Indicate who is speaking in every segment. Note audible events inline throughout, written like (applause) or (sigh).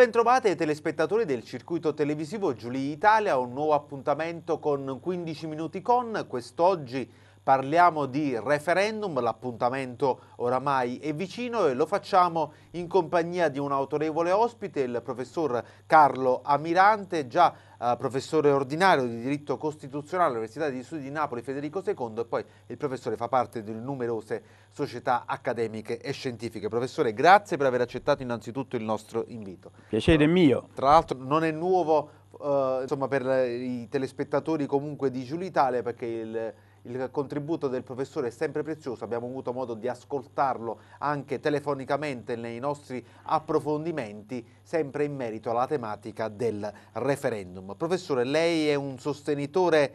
Speaker 1: ben bentrovate telespettatori del circuito televisivo Giulia Italia, un nuovo appuntamento con 15 minuti con, quest'oggi Parliamo di referendum, l'appuntamento oramai è vicino e lo facciamo in compagnia di un autorevole ospite, il professor Carlo Amirante, già eh, professore ordinario di diritto costituzionale all'Università degli Studi di Napoli Federico II e poi il professore fa parte di numerose società accademiche e scientifiche. Professore, grazie per aver accettato innanzitutto il nostro invito.
Speaker 2: Piacere mio.
Speaker 1: Tra l'altro non è nuovo Uh, insomma per i telespettatori comunque di Giulio perché il il contributo del professore è sempre prezioso, abbiamo avuto modo di ascoltarlo anche telefonicamente nei nostri approfondimenti, sempre in merito alla tematica del referendum. Professore, lei è un sostenitore,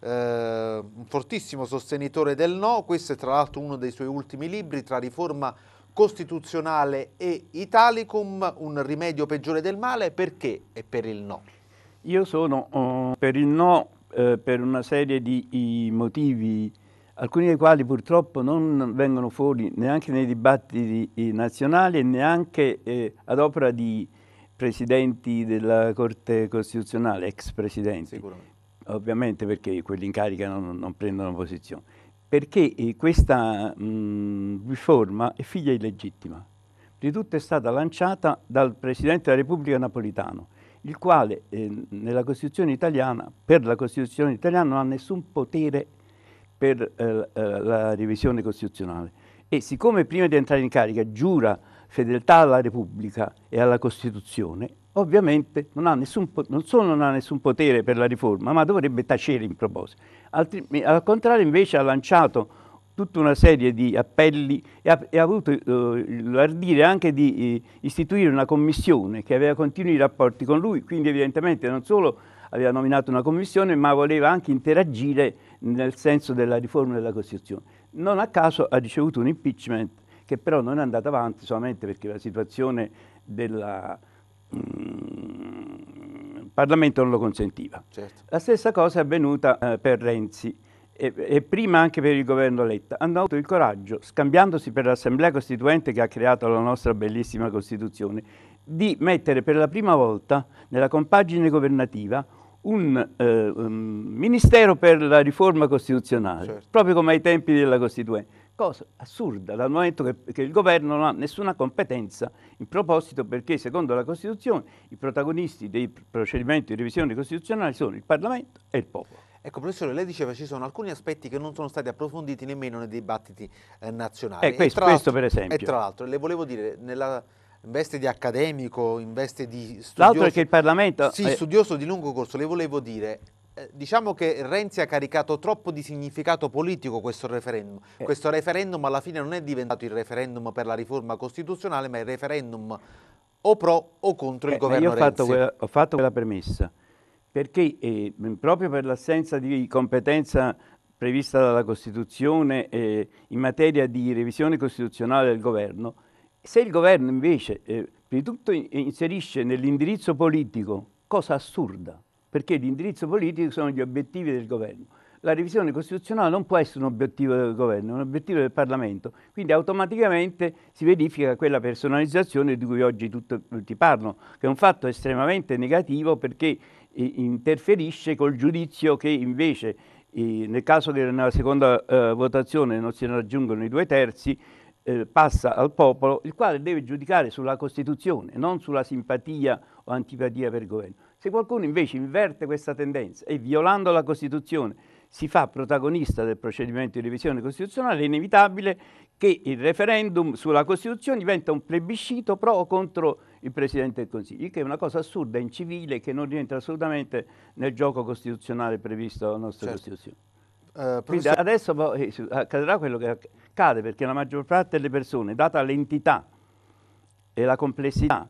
Speaker 1: eh, un fortissimo sostenitore del no, questo è tra l'altro uno dei suoi ultimi libri, tra riforma costituzionale e Italicum, un rimedio peggiore del male, perché è per il no?
Speaker 2: Io sono uh, per il no eh, per una serie di motivi, alcuni dei quali purtroppo non vengono fuori neanche nei dibattiti eh, nazionali e neanche eh, ad opera di presidenti della Corte Costituzionale, ex presidenti, ovviamente perché quelli in carica non, non prendono posizione, perché eh, questa mh, riforma è figlia illegittima. Di tutto è stata lanciata dal Presidente della Repubblica Napolitano, il quale eh, nella Costituzione italiana, per la Costituzione italiana non ha nessun potere per eh, eh, la revisione costituzionale. E siccome prima di entrare in carica giura fedeltà alla Repubblica e alla Costituzione, ovviamente non, ha nessun, non solo non ha nessun potere per la riforma, ma dovrebbe tacere in proposito. Altri, al contrario invece ha lanciato tutta una serie di appelli e ha, e ha avuto eh, l'ardire anche di eh, istituire una commissione che aveva continui rapporti con lui, quindi evidentemente non solo aveva nominato una commissione, ma voleva anche interagire nel senso della riforma della Costituzione. Non a caso ha ricevuto un impeachment che però non è andato avanti solamente perché la situazione del mm, Parlamento non lo consentiva. Certo. La stessa cosa è avvenuta eh, per Renzi e, e, prima anche per il governo Letta, hanno avuto il coraggio, scambiandosi per l'Assemblea Costituente che ha creato la nostra bellissima Costituzione, di mettere per la prima volta nella compagine governativa un, eh, un ministero per la riforma costituzionale, certo. proprio come ai tempi della Costituente. Cosa assurda, dal momento che, che, il governo non ha nessuna competenza in proposito perché secondo la Costituzione
Speaker 1: i protagonisti dei procedimenti di revisione costituzionale sono il Parlamento e il popolo. Ecco, professore, lei diceva che ci sono alcuni aspetti che non sono stati approfonditi nemmeno nei dibattiti eh, nazionali. Eh, questo, e questo per esempio. E tra l'altro, le volevo dire, nella in veste di accademico, in veste di studioso... L'altro è che il Parlamento... Sì, studioso di lungo corso, le volevo dire, eh, diciamo che Renzi ha caricato troppo di significato politico questo referendum. Eh. Questo referendum alla fine non è diventato il referendum per la riforma costituzionale, ma il referendum o pro o contro eh, il governo io ho fatto, quella,
Speaker 2: ho fatto quella premessa perché eh, proprio per l'assenza di competenza prevista dalla Costituzione eh, in materia di revisione costituzionale del governo, se il governo invece eh, prima di tutto inserisce nell'indirizzo politico, cosa assurda, perché l'indirizzo politico sono gli obiettivi del governo, la revisione costituzionale non può essere un obiettivo del governo, è un obiettivo del Parlamento. Quindi automaticamente si verifica quella personalizzazione di cui oggi tutti parlano, che è un fatto estremamente negativo perché interferisce col giudizio che invece nel caso della seconda eh, votazione non si raggiungono i due terzi, eh, passa al popolo, il quale deve giudicare sulla Costituzione, non sulla simpatia o antipatia per il governo. Se qualcuno invece inverte questa tendenza e violando la Costituzione si fa protagonista del procedimento di revisione costituzionale, è inevitabile che il referendum sulla Costituzione diventa un plebiscito pro o contro il il Presidente del Consiglio, il che è una cosa assurda, incivile, che non rientra assolutamente nel gioco costituzionale previsto dalla nostra certo. Costituzione.
Speaker 1: Uh, professor...
Speaker 2: adesso eh, accadrà quello che accade, perché la maggior parte delle persone, data l'entità e la complessità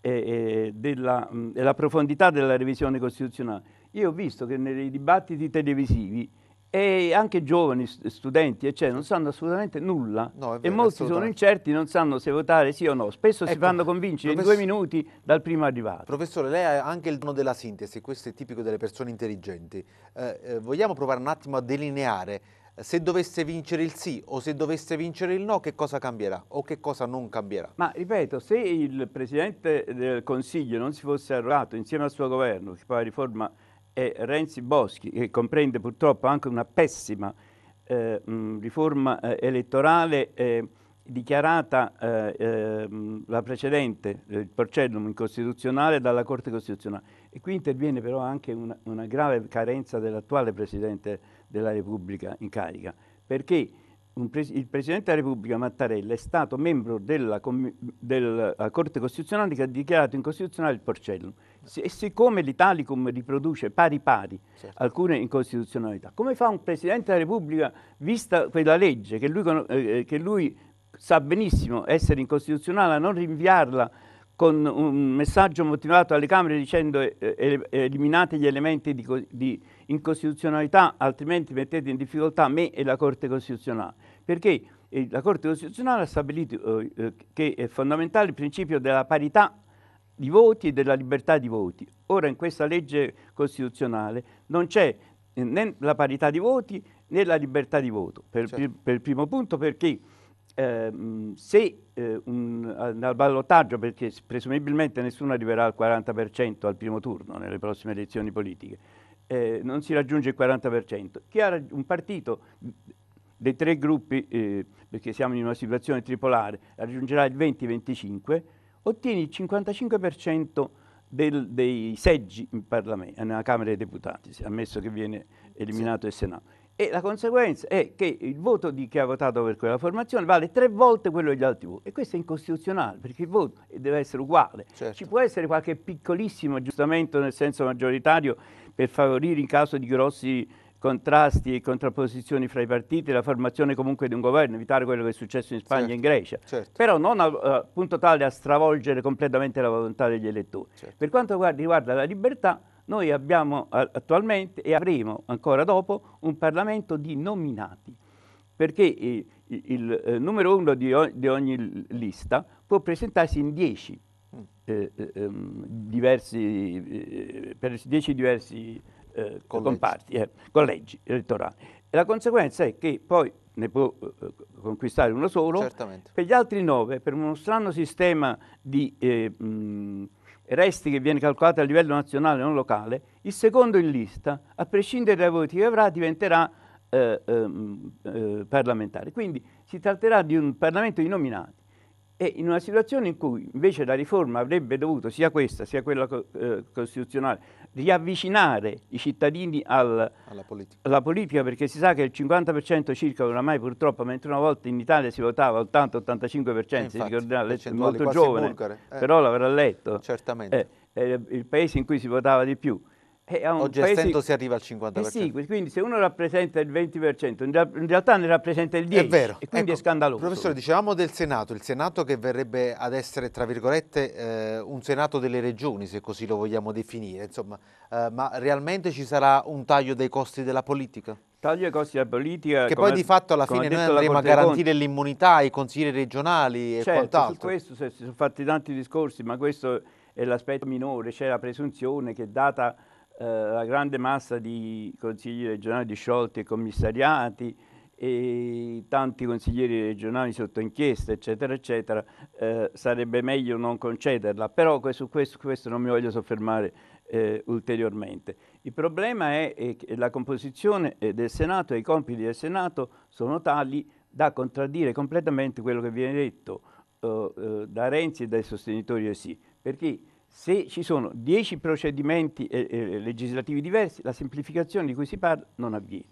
Speaker 2: e, e, della, e la profondità della revisione costituzionale, io ho visto che nei dibattiti televisivi e anche giovani, studenti, eccetera, non sanno assolutamente nulla no, vero, e molti sono
Speaker 1: incerti, non sanno se votare sì o no. Spesso ecco, si fanno convincere in due
Speaker 2: minuti dal primo arrivato.
Speaker 1: Professore, lei ha anche il dono della sintesi, questo è tipico delle persone intelligenti. Eh, eh, vogliamo provare un attimo a delineare eh, se dovesse vincere il sì o se dovesse vincere il no, che cosa cambierà o che cosa non cambierà? Ma ripeto, se il Presidente
Speaker 2: del Consiglio non si fosse arruolato insieme al suo governo, che poi la riforma e Renzi Boschi, che comprende purtroppo anche una pessima eh, mh, riforma eh, elettorale eh, dichiarata eh, ehm, la precedente, eh, il porcellum incostituzionale dalla Corte Costituzionale. E qui interviene però anche una, una grave carenza dell'attuale Presidente della Repubblica in carica, perché pres il Presidente della Repubblica Mattarella è stato membro della, della eh, Corte Costituzionale che ha dichiarato incostituzionale il Porcellum. S e siccome l'Italicum riproduce pari pari certo. alcune incostituzionalità, come fa un Presidente della Repubblica, vista quella legge che lui, eh, eh, che lui sa benissimo essere incostituzionale, a non rinviarla con un messaggio motivato alle Camere dicendo eh, eh eliminate gli elementi di, di incostituzionalità, altrimenti mettete in difficoltà me e la Corte Costituzionale. Perché eh, la Corte Costituzionale ha stabilito eh, eh, che è fondamentale il principio della parità di voti e della libertà di voti. Ora in questa legge costituzionale non c'è né la parità di voti né la libertà di voto, per, certo. per, per primo punto perché Ehm, se eh, un, dal ballottaggio, perché presumibilmente nessuno arriverà al 40% al primo turno nelle prossime elezioni politiche, eh, non si raggiunge il 40%, chi ha un partito dei tre gruppi, eh, perché siamo in una situazione tripolare, raggiungerà il 20-25, ottiene il 55% del, dei seggi in Parlamento, nella Camera dei Deputati, ammesso che viene eliminato il Senato. E la conseguenza è che il voto di chi ha votato per quella formazione vale tre volte quello degli altri voti. E questo è incostituzionale, perché il voto deve essere uguale. Certo. Ci può essere qualche piccolissimo aggiustamento nel senso maggioritario per favorire in caso di grossi contrasti e contrapposizioni fra i partiti, la formazione comunque di un governo, evitare quello che è successo in Spagna certo, e in certo. Grecia, certo. però non al eh, punto tale da stravolgere completamente la volontà degli elettori. Certo. Per quanto riguarda la libertà, noi abbiamo attualmente e avremo ancora dopo un Parlamento di nominati, perché eh, il, il, eh, numero uno di, di, ogni lista può presentarsi in dieci, mm. eh, eh, ehm, diversi, eh, per dieci diversi eh, collegi. Comparti, eh, collegi elettorali. E la conseguenza è che poi ne può eh, conquistare uno solo, Certamente. per gli altri nove, per uno strano sistema di... Mh, resti che viene calcolato a livello nazionale e non locale, il secondo in lista, a prescindere dai voti che avrà, diventerà eh, ehm, eh, parlamentare. Quindi si tratterà di un Parlamento di nominati e in una situazione in cui invece la riforma avrebbe dovuto, sia questa sia quella eh, costituzionale, riavvicinare i cittadini al, alla, politica. alla, politica. perché si sa che il 50% circa oramai purtroppo, mentre una volta in Italia si votava 80-85%, si ricorderà, letto, molto giovane, eh, però l'avrà letto, certamente. Eh, eh, il paese in cui si votava di più. Eh, Oggi paese... si arriva al 50%. Eh sì, quindi se uno
Speaker 1: rappresenta il 20%, in realtà ne rappresenta il 10%. È vero. E quindi ecco, è scandaloso. Professore, dicevamo del Senato, il Senato che verrebbe ad essere, tra virgolette, eh, un Senato delle regioni, se così lo vogliamo definire, insomma, eh, ma realmente ci sarà un taglio dei costi della politica? Taglio dei costi della politica.
Speaker 2: Che poi di fatto alla fine noi andremo a garantire
Speaker 1: l'immunità ai consiglieri regionali e certo, quant'altro. Su questo
Speaker 2: si sono fatti tanti discorsi, ma questo è l'aspetto minore, c'è la presunzione che data eh, la grande massa di consigli regionali disciolti e commissariati e tanti consiglieri regionali sotto inchiesta, eccetera, eccetera, eh, sarebbe meglio non concederla. Però su questo, questo, non mi voglio soffermare eh, ulteriormente. Il problema è, è che la composizione eh, del Senato e i compiti del Senato sono tali da contraddire completamente quello che viene detto eh, eh da Renzi e dai sostenitori del sì. Perché se ci sono dieci procedimenti eh, eh, legislativi diversi, la semplificazione di cui si parla non avviene.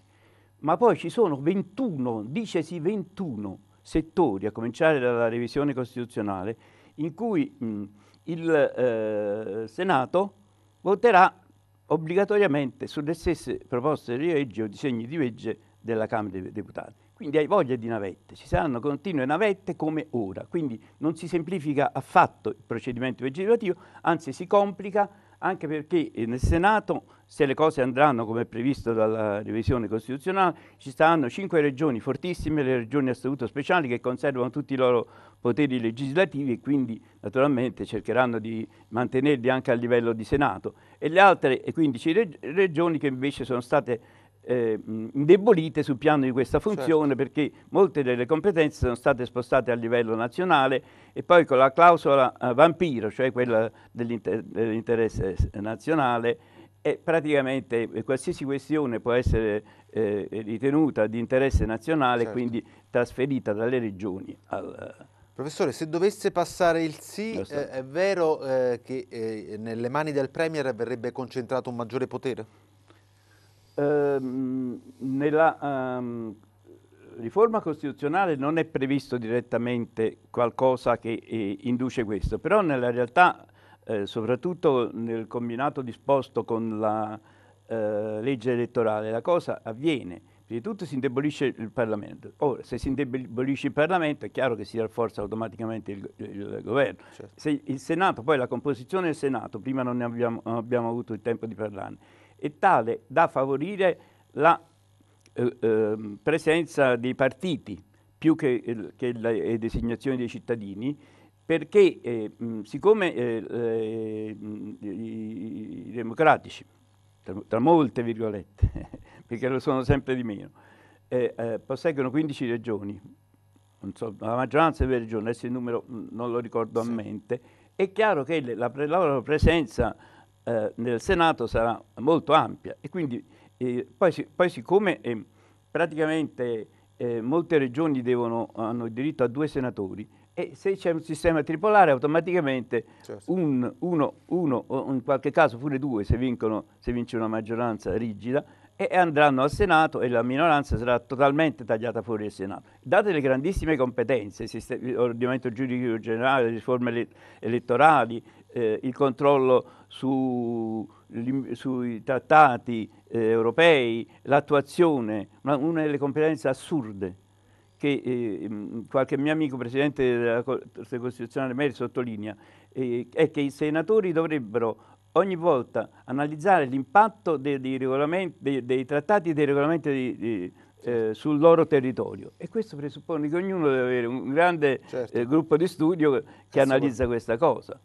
Speaker 2: Ma poi ci sono 21, dicesi 21 settori, a cominciare dalla revisione costituzionale, in cui mh, il eh, Senato voterà obbligatoriamente sulle stesse proposte di legge o disegni di legge della Camera dei Deputati. Quindi hai voglia di navette, ci saranno continue navette come ora, quindi non si semplifica affatto il procedimento legislativo, anzi si complica anche perché eh, nel Senato, se le cose andranno come previsto dalla revisione costituzionale, ci saranno cinque regioni fortissime, le regioni a statuto speciale che conservano tutti i loro poteri legislativi e quindi naturalmente cercheranno di mantenerli anche a livello di Senato e le altre 15 regioni che invece sono state eh, indebolite sul piano di questa certo. funzione certo. perché molte delle competenze sono state spostate a livello nazionale e poi con la clausola eh, vampiro, cioè quella dell'inter- dell'interesse nazionale, e praticamente eh, qualsiasi questione può essere eh, ritenuta di interesse nazionale e certo. quindi trasferita dalle regioni al,
Speaker 1: Professore, se dovesse passare il sì, eh, è vero eh, che eh, nelle mani del Premier verrebbe concentrato un maggiore potere? ehm,
Speaker 2: nella ehm, riforma costituzionale non è previsto direttamente qualcosa che eh, induce questo, però nella realtà, eh, soprattutto nel combinato disposto con la eh, legge elettorale, la cosa avviene. Prima di tutto si indebolisce il Parlamento. Ora, se si indebolisce il Parlamento è chiaro che si rafforza automaticamente il, il governo. Certo. Se il Senato, poi la composizione del Senato, prima non ne abbiamo, non abbiamo avuto il tempo di parlarne, e tale da favorire la eh, eh, presenza dei partiti più che, che le designazioni dei cittadini, perché eh, mh, siccome eh, mh, eh, i, democratici, tra, tra, molte virgolette, (laughs) perché lo sono sempre di meno, eh, eh posseggono 15 regioni, so, la maggioranza delle regioni, adesso il numero mh, non lo ricordo sì. a mente, è chiaro che le, la, la loro presenza eh, nel Senato sarà molto ampia e quindi eh, poi, poi, siccome eh, praticamente eh, molte regioni devono, hanno diritto a due senatori e se c'è un sistema tripolare automaticamente certo. un, uno, uno, o in qualche caso pure due se, vincono, se vince una maggioranza rigida e andranno al Senato e la minoranza sarà totalmente tagliata fuori dal Senato. Date le grandissime competenze, l'ordinamento giuridico generale, le riforme elettorali, eh, il controllo su, sui trattati eh, europei, l'attuazione, una, una, delle competenze assurde che eh, qualche mio amico presidente della Corte Costituzionale Meri sottolinea, eh, è che i senatori dovrebbero ogni volta analizzare l'impatto dei, dei, dei, dei, trattati e dei regolamenti di, di, eh, sul loro territorio. E questo presuppone che ognuno deve avere un grande certo. eh, gruppo di studio che Asso analizza questa cosa.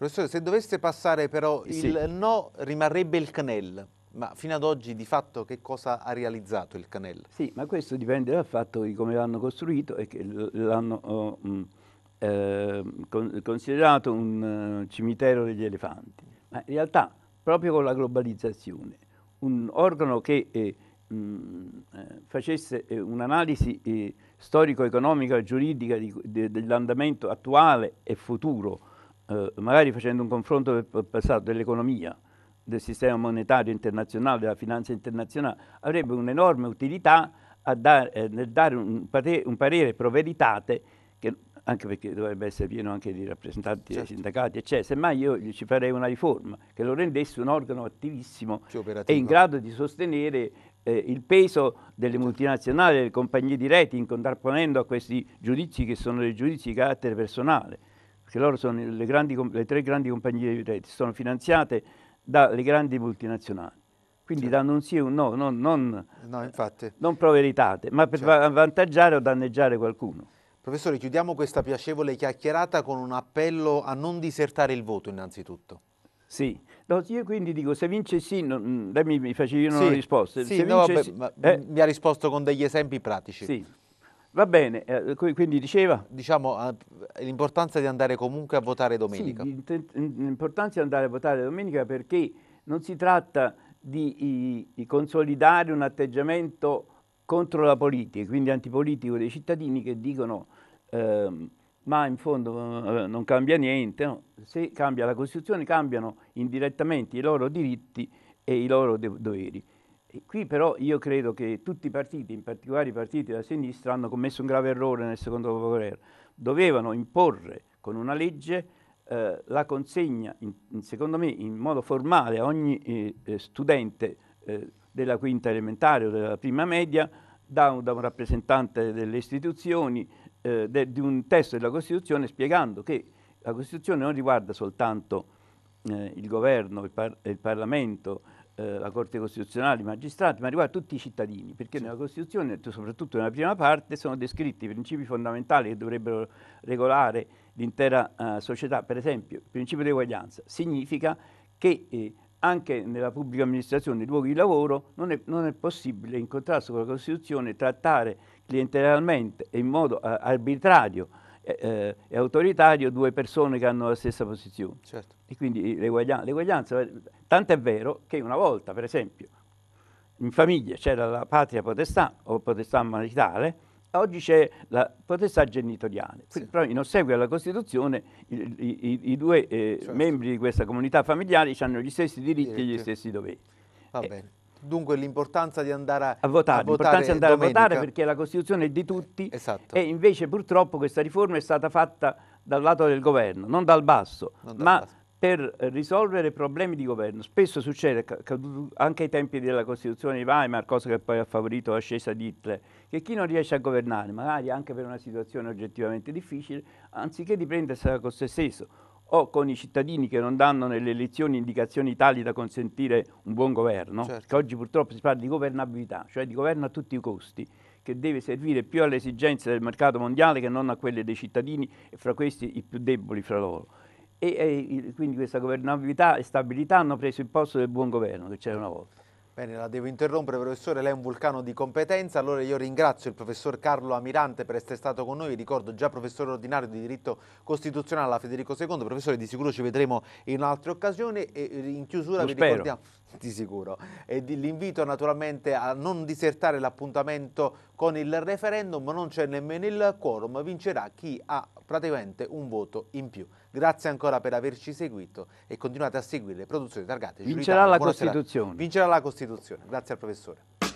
Speaker 1: Professore, se dovesse passare però eh, sì. il no rimarrebbe il CNEL, ma fino ad oggi di fatto che cosa ha realizzato il CNEL?
Speaker 2: Sì, ma questo dipende dal fatto di come l'hanno costruito e che l'hanno oh, mm, eh, considerato un eh, cimitero degli elefanti. Ma in realtà proprio con la globalizzazione, un organo che eh, mh, mm, eh, facesse eh, un'analisi storico-economica e giuridica dell'andamento attuale e futuro eh, magari facendo un confronto del passato dell'economia, del sistema monetario internazionale, della finanza internazionale, avrebbe un'enorme utilità dar, eh, nel dare un, parere, un parere pro veritate, che, anche perché dovrebbe essere pieno anche di rappresentanti certo. dei sindacati, eccetera. Cioè, semmai io ci farei una riforma che lo rendesse un organo attivissimo e in grado di sostenere eh, il peso delle certo. multinazionali, delle compagnie di rating, contrapponendo a questi giudizi che sono dei giudizi di carattere personale perché loro sono le, grandi, le tre grandi compagnie di rete, sono finanziate dalle grandi multinazionali. Quindi certo. danno un sì e un no, non, non,
Speaker 1: no, non proveritate, ma per certo. avvantaggiare o danneggiare qualcuno. Professore, chiudiamo questa piacevole chiacchierata con un appello a non disertare il voto innanzitutto.
Speaker 2: Sì, no, io quindi dico se vince sì, non, mm, lei mi, mi facevi una sì, risposta. Sì, no, vince, beh, sì eh? mi
Speaker 1: ha risposto con degli esempi pratici. Sì. Va bene, eh, quindi diceva? Diciamo l'importanza di andare comunque a votare domenica.
Speaker 2: Sì, l'importanza di andare a votare domenica perché non si tratta di, di consolidare un atteggiamento contro la politica, quindi antipolitico dei cittadini che dicono eh, ma in fondo eh, non cambia niente, no? se cambia la Costituzione cambiano indirettamente i loro diritti e i loro doveri. E qui però io credo che tutti i partiti, in particolare i partiti della sinistra, hanno commesso un grave errore nel secondo dopoguerra. Dovevano imporre con una legge eh, la consegna, in, in, secondo me, in modo formale a ogni eh, eh studente eh, della quinta elementare o della prima media, da un, da un rappresentante delle istituzioni, eh, de, di un testo della Costituzione spiegando che la Costituzione non riguarda soltanto eh, il governo e il, par il Parlamento, eh, la Corte Costituzionale, i magistrati, ma riguarda tutti i cittadini, perché sì. nella Costituzione, soprattutto nella prima parte, sono descritti i principi fondamentali che dovrebbero regolare l'intera eh, società. Per esempio, il principio di eguaglianza significa che eh, anche nella pubblica amministrazione, nei luoghi di lavoro, non è, non è, possibile, in contrasto con la Costituzione, trattare clientelarmente e in modo eh, arbitrario eh, è autoritario due persone che hanno la stessa posizione. Certo. E quindi l'eguaglianza, tanto è vero che una volta, per esempio, in famiglia c'era la patria potestà o potestà maritale, oggi c'è la potestà genitoriale. sì. Però in ossequio alla Costituzione i, i, i due eh, certo. membri di questa comunità familiare hanno gli stessi diritti e gli stessi doveri. Va eh, bene.
Speaker 1: Dunque l'importanza di andare a, votare. L'importanza di andare domenica. a votare perché la Costituzione è di tutti esatto. e invece purtroppo questa
Speaker 2: riforma è stata fatta dal lato del governo, non dal basso, non dal ma basso. per risolvere problemi di governo. Spesso succede, anche ai tempi della Costituzione di Weimar, cosa che poi ha favorito l'ascesa di Hitler, che chi non riesce a governare, magari anche per una situazione oggettivamente difficile, anziché di prendersela con se stesso, o con i cittadini che non danno nelle elezioni indicazioni tali da consentire un buon governo, certo. che oggi purtroppo si parla di governabilità, cioè di governo a tutti i costi, che deve servire più alle esigenze del mercato mondiale che non a quelle dei cittadini e fra questi i più deboli fra loro. E, e quindi questa governabilità e stabilità hanno preso il posto del buon governo che c'era una volta.
Speaker 1: Bene, la devo interrompere professore, lei è un vulcano di competenza, allora io ringrazio il professor Carlo Amirante per essere stato con noi, ricordo già professore ordinario di diritto costituzionale a Federico II, professore di sicuro ci vedremo in altre occasioni e in chiusura Lo vi spero. ricordiamo... (laughs) di sicuro. E l'invito naturalmente a non disertare l'appuntamento con il referendum, non c'è nemmeno il quorum, vincerà chi ha praticamente un voto in più. Grazie ancora per averci seguito e continuate a seguire le produzioni targate. Vincerà Giuritano, la Costituzione. Vincerà la Costituzione. Grazie al professore.